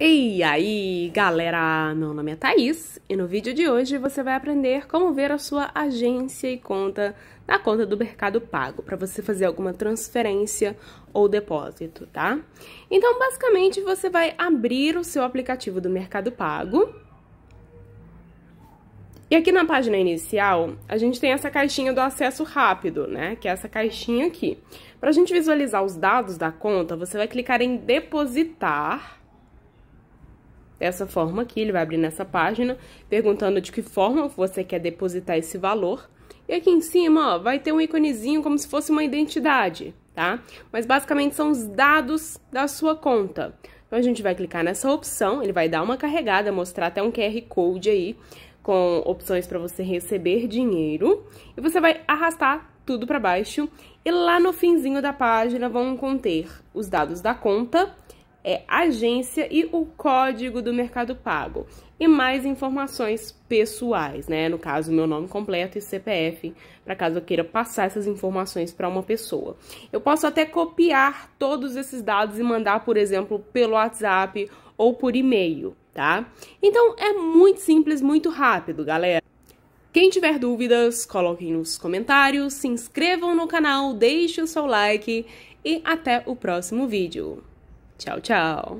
E aí, galera! Meu nome é Thaís e no vídeo de hoje você vai aprender como ver a sua agência e conta na conta do Mercado Pago para você fazer alguma transferência ou depósito, tá? Então, basicamente, você vai abrir o seu aplicativo do Mercado Pago. E aqui na página inicial, a gente tem essa caixinha do acesso rápido, né? Que é essa caixinha aqui. Para a gente visualizar os dados da conta, você vai clicar em depositar dessa forma aqui, ele vai abrir nessa página, perguntando de que forma você quer depositar esse valor. E aqui em cima, ó, vai ter um íconezinho como se fosse uma identidade, tá? Mas basicamente são os dados da sua conta. Então a gente vai clicar nessa opção, ele vai dar uma carregada, mostrar até um QR Code aí com opções para você receber dinheiro, e você vai arrastar tudo para baixo, e lá no finzinho da página vão conter os dados da conta é, agência e o código do Mercado Pago. E mais informações pessoais, né? No caso, meu nome completo e CPF, para caso eu queira passar essas informações para uma pessoa. Eu posso até copiar todos esses dados e mandar, por exemplo, pelo WhatsApp ou por e-mail, tá? Então é muito simples, muito rápido, galera. Quem tiver dúvidas, coloquem nos comentários, se inscrevam no canal, deixem o seu like e até o próximo vídeo. 乔乔。